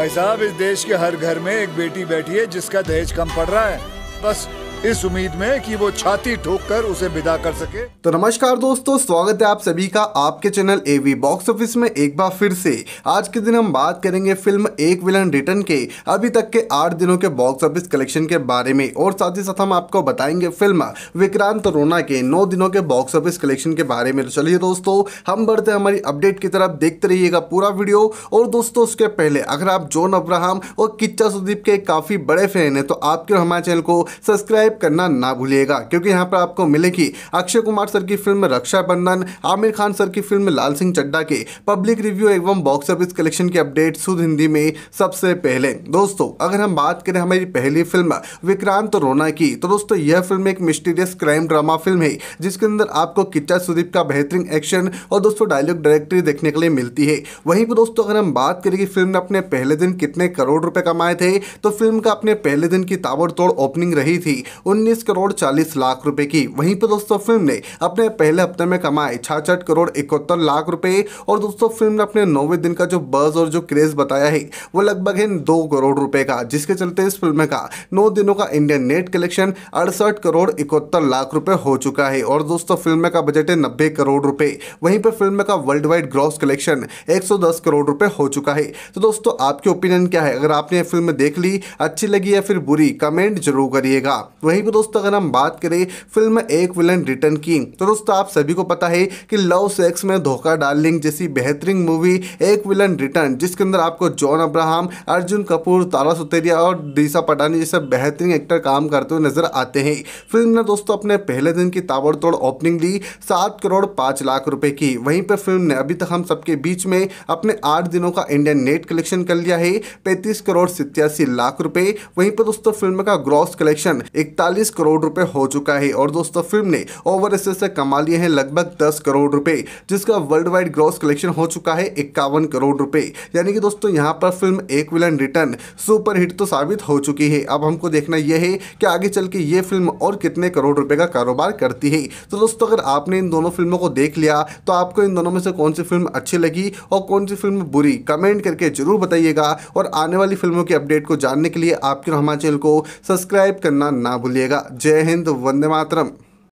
भाई साहब इस देश के हर घर में एक बेटी बैठी है जिसका दहेज कम पड़ रहा है बस इस उम्मीद में कि वो छाती ठोक कर उसे विदा कर सके तो नमस्कार दोस्तों स्वागत है आप सभी का आपके चैनल एवी बॉक्स ऑफिस में एक बार फिर से आज के दिन हम बात करेंगे फिल्म एक विलन रिटर्न के अभी तक के आठ दिनों के बॉक्स ऑफिस कलेक्शन के बारे में और साथ ही साथ हम आपको बताएंगे फिल्म विक्रांत रोना के नौ दिनों के बॉक्स ऑफिस कलेक्शन के बारे में तो चलिए दोस्तों हम बढ़ते हमारी अपडेट की तरफ देखते रहिएगा पूरा वीडियो और दोस्तों उसके पहले अगर आप जोन अब्राहम और किच्चा सुदीप के काफ़ी बड़े फैन है तो आपके हमारे चैनल को सब्सक्राइब सब्सक्राइब करना ना भूलिएगा क्योंकि यहाँ पर आपको मिलेगी अक्षय कुमार सर की फिल्म रक्षाबंधन आमिर खान सर की फिल्म लाल सिंह चड्डा के पब्लिक रिव्यू एवं बॉक्स ऑफिस कलेक्शन के अपडेट शुद्ध हिंदी में सबसे पहले दोस्तों अगर हम बात करें हमारी पहली फिल्म विक्रांत रोना की तो दोस्तों यह फिल्म एक मिस्टीरियस क्राइम ड्रामा फिल्म है जिसके अंदर आपको किच्चा सुदीप का बेहतरीन एक्शन और दोस्तों डायलॉग डायरेक्टरी देखने के लिए मिलती है वहीं पर दोस्तों अगर हम बात करें कि फिल्म ने अपने पहले दिन कितने करोड़ रुपए कमाए थे तो फिल्म का अपने पहले दिन की ताबड़तोड़ ओपनिंग रही थी उन्नीस करोड़ चालीस लाख रुपए की वहीं पर दोस्तों फिल्म ने अपने पहले हफ्ते में कमाए छाछठ करोड़ इकहत्तर लाख रुपए और दोस्तों फिल्म ने अपने नौवे दिन का जो बर्ज और जो क्रेज बताया है वो लगभग है दो करोड़ रुपए का जिसके चलते इस फिल्म का नौ दिनों का इंडियन नेट कलेक्शन अड़सठ करोड़ इकहत्तर लाख रुपए हो चुका है और दोस्तों फिल्म का बजट है नब्बे करोड़ रुपए वहीं पर फिल्म का world wide gross collection 110 crore रुपए हो चुका है तो दोस्तों आपके ओपिनियन क्या है अगर आपने फिल्म देख ली अच्छी लगी या फिर बुरी कमेंट जरूर करिएगा वहीं पर दोस्तों अगर हम बात करें फिल्म एक विलन रिटर्न की तो दोस्तों आप सभी को पता है कि लव सेक्स में धोखा डार्लिंग जैसी बेहतरीन मूवी एक विलन रिटर्न जिसके अंदर आपको जॉन अब्राहम अर्जुन कपूर तारा सुतेरिया और दिशा पटानी जैसे बेहतरीन एक्टर काम करते हुए नजर आते हैं फिल्म ने दोस्तों अपने पहले दिन की ताबड़तोड़ ओपनिंग दी सात करोड़ पाँच लाख रुपए की वहीं पर फिल्म ने अभी तक हम सबके बीच में अपने आठ दिनों का इंडियन नेट कलेक्शन कर लिया है पैंतीस करोड़ सितयासी लाख रुपए वहीं पर दोस्तों फिल्म का ग्रॉस कलेक्शन इकतालीस इकतालीस करोड़ रुपए हो चुका है और दोस्तों फिल्म ने ओवरसीज से कमा लिए हैं लगभग दस करोड़ रुपए जिसका वर्ल्ड वाइड ग्रॉस कलेक्शन हो चुका है इक्यावन करोड़ रुपए यानी कि दोस्तों यहाँ पर फिल्म एक विलन रिटर्न सुपरहिट तो साबित हो चुकी है अब हमको देखना यह है कि आगे चल के ये फिल्म और कितने करोड़ रुपए का कारोबार करती है तो दोस्तों अगर आपने इन दोनों फिल्मों को देख लिया तो आपको इन दोनों में से कौन सी फिल्म अच्छी लगी और कौन सी फिल्म बुरी कमेंट करके जरूर बताइएगा और आने वाली फिल्मों की अपडेट को जानने के लिए आपके हमारे चैनल को सब्सक्राइब करना ना भूलें भूलिएगा जय हिंद वंदे मातरम